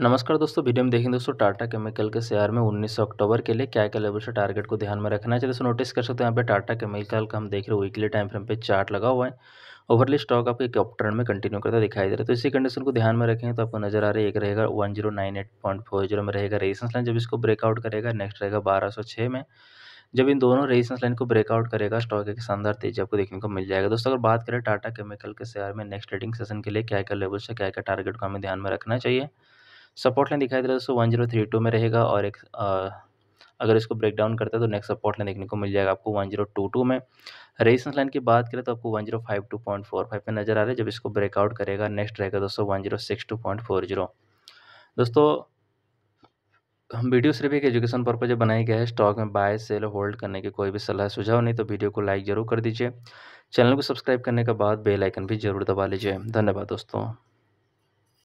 नमस्कार दोस्तों वीडियो में देखेंगे दोस्तों टाटा केमिकल के शेयर में 19 अक्टूबर के लिए क्या क्या लेवल से टारगेट को ध्यान में रखना है दोस्तों नोटिस कर सकते हैं यहाँ पे टाटा केमिकल का हम देख रहे हैं वीकली टाइम फ्रेम पे चार्ट लगा हुआ है ओवरली स्टॉक आपके एक अपटर्न में कंटिन्यू करता दिखाई दे रहा है तो इसी कंडीशन को ध्यान में रखें तो आपको नजर आ रहा है एक रहेगा one zero nine eight point four zero में रहेगा रेजिस्टेंस लाइन जब इसको ब्रेकआउट करेगा नेक्स्ट रहेगा बारह सौ छः में जब इन दोनों रेजिस्टेंस लाइन को ब्रेकआउट करेगा स्टॉक एक शानदार तेजी आपको देखने को मिल जाएगा दोस्तों अगर बात करें टाटा केमिकल के शेयर में नेक्स्ट ट्रेडिंग सेशन के लिए क्या क्या लेवल से क्या क्या टारगेट को हमें ध्यान में रखना चाहिए सपोर्ट लाइन दिखाई दे रहा है दोस्तों वन जीरो थ्री टू में रहेगा और एक आ, अगर इसको ब्रेक डाउन करता है तो नेक्स्ट सपोर्ट लाइन देखने को मिल जाएगा आपको वन जीरो टू टू में रेजिस्टेंस लाइन की बात करें तो आपको one zero five two point four five में नजर आ रहा है जब इसको ब्रेकआउट करेगा नेक्स्ट रहेगा दोस्तों one zero six two point four zero दोस्तों हम वीडियो सिर्फ एक एजुकेशन पर्पज बनाया गया है स्टॉक में बाय सेल होल्ड करने की कोई भी सलाह सुझाव नहीं तो वीडियो को लाइक जरूर कर दीजिए चैनल को सब्सक्राइब करने के बाद बेल आइकन भी जरूर दबा लीजिए धन्यवाद दोस्तों